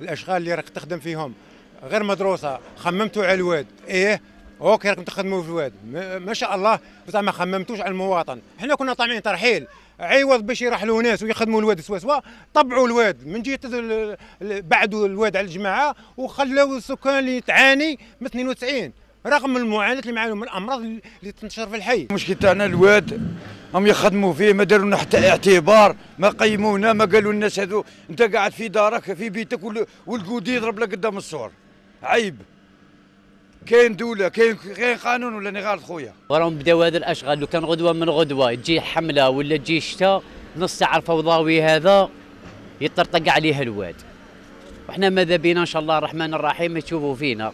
الاشغال اللي راك تخدم فيهم غير مدروسه خممتوا على الواد ايه اوكي راكم تخدموا في الواد ما شاء الله زعما خممتوش على المواطن حنا كنا طامعين ترحيل عوض باش يرحلوا ناس ويخدموا الواد سوا سوا طبعوا الواد من جهه بعدوا الواد على الجماعه وخلوا السكان اللي تعاني من 92 رغم المعاناه اللي معانوا من الامراض اللي تنتشر في الحي المشكل تاعنا الواد هم يخدموا فيه ما داروا لنا حتى اعتبار ما قيمونا ما قالوا الناس هذو انت قاعد في دارك في بيتك والقودي يضرب لك قدام السور عيب كاين دوله كاين كاين قانون ولا راني غلط خويا وراهم بداوا هذا الاشغال لو كان غدوه من غدوه تجي حمله ولا تجي شتاء نص ساعه الفوضاوي هذا يطرطق عليها الواد وحنا ماذا بينا ان شاء الله الرحمن الرحيم تشوفوا فينا